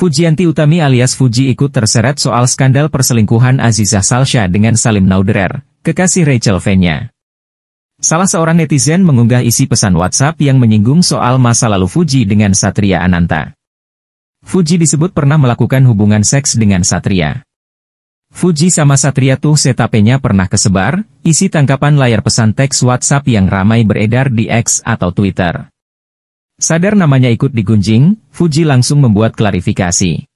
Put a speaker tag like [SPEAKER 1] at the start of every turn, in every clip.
[SPEAKER 1] Fujianti Utami alias Fuji ikut terseret soal skandal perselingkuhan Azizah Salsha dengan Salim Nauderer, kekasih Rachel Fenya. Salah seorang netizen mengunggah isi pesan WhatsApp yang menyinggung soal masa lalu Fuji dengan Satria Ananta. Fuji disebut pernah melakukan hubungan seks dengan Satria. Fuji sama Satria tuh setapenya pernah kesebar, isi tangkapan layar pesan teks WhatsApp yang ramai beredar di X atau Twitter. Sadar namanya ikut digunjing, Fuji langsung membuat klarifikasi.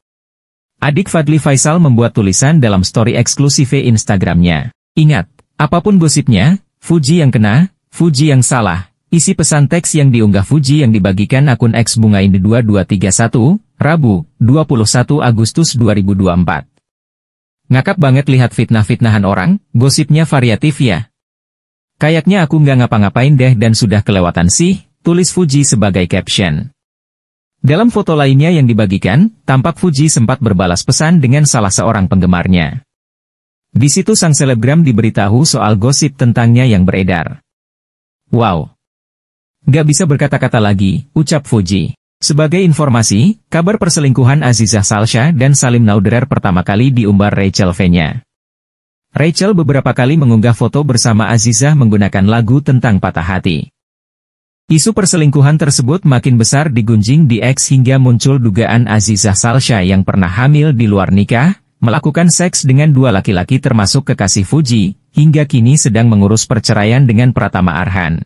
[SPEAKER 1] Adik Fadli Faisal membuat tulisan dalam story eksklusif Instagramnya. Ingat, apapun gosipnya, Fuji yang kena, Fuji yang salah. Isi pesan teks yang diunggah Fuji yang dibagikan akun X Bunga Indi 2231, Rabu, 21 Agustus 2024. Ngakap banget lihat fitnah-fitnahan orang, gosipnya variatif ya. Kayaknya aku nggak ngapa-ngapain deh dan sudah kelewatan sih, tulis Fuji sebagai caption. Dalam foto lainnya yang dibagikan, tampak Fuji sempat berbalas pesan dengan salah seorang penggemarnya. Di situ sang selebgram diberitahu soal gosip tentangnya yang beredar. Wow! Gak bisa berkata-kata lagi, ucap Fuji. Sebagai informasi, kabar perselingkuhan Azizah Salsha dan Salim Nauderer pertama kali diumbar Rachel Fenya. Rachel beberapa kali mengunggah foto bersama Azizah menggunakan lagu tentang patah hati. Isu perselingkuhan tersebut makin besar digunjing di X hingga muncul dugaan Azizah Salsha yang pernah hamil di luar nikah, melakukan seks dengan dua laki-laki termasuk kekasih Fuji, hingga kini sedang mengurus perceraian dengan Pratama Arhan.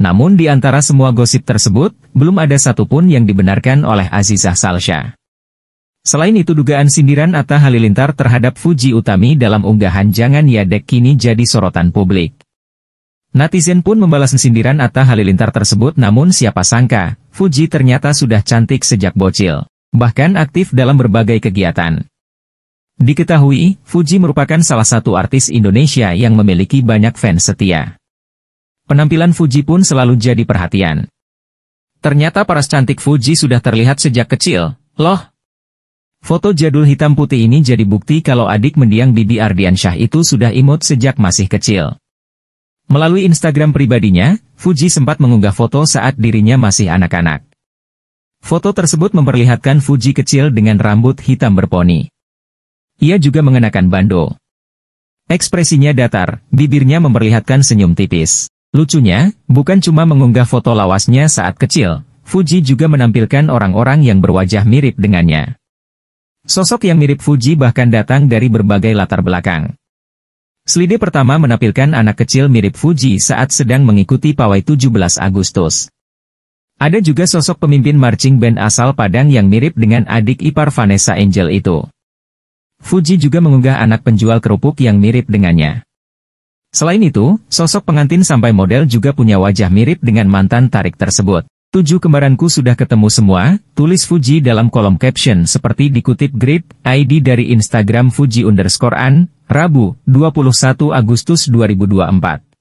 [SPEAKER 1] Namun di antara semua gosip tersebut, belum ada satupun yang dibenarkan oleh Azizah Salsha. Selain itu dugaan sindiran Atta Halilintar terhadap Fuji Utami dalam unggahan Jangan Yadek kini jadi sorotan publik. Netizen pun membalas sindiran Atta Halilintar tersebut namun siapa sangka, Fuji ternyata sudah cantik sejak bocil. Bahkan aktif dalam berbagai kegiatan. Diketahui, Fuji merupakan salah satu artis Indonesia yang memiliki banyak fans setia. Penampilan Fuji pun selalu jadi perhatian. Ternyata paras cantik Fuji sudah terlihat sejak kecil, loh. Foto jadul hitam putih ini jadi bukti kalau adik mendiang Bibi Ardiansyah itu sudah imut sejak masih kecil. Melalui Instagram pribadinya, Fuji sempat mengunggah foto saat dirinya masih anak-anak. Foto tersebut memperlihatkan Fuji kecil dengan rambut hitam berponi. Ia juga mengenakan bando. Ekspresinya datar, bibirnya memperlihatkan senyum tipis. Lucunya, bukan cuma mengunggah foto lawasnya saat kecil, Fuji juga menampilkan orang-orang yang berwajah mirip dengannya. Sosok yang mirip Fuji bahkan datang dari berbagai latar belakang. Slide pertama menampilkan anak kecil mirip Fuji saat sedang mengikuti pawai 17 Agustus. Ada juga sosok pemimpin marching band asal Padang yang mirip dengan adik ipar Vanessa Angel itu. Fuji juga mengunggah anak penjual kerupuk yang mirip dengannya. Selain itu, sosok pengantin sampai model juga punya wajah mirip dengan mantan tarik tersebut. Tujuh kembaranku sudah ketemu semua, tulis Fuji dalam kolom caption seperti dikutip Grip ID dari Instagram Fuji underscore an, Rabu, 21 Agustus 2024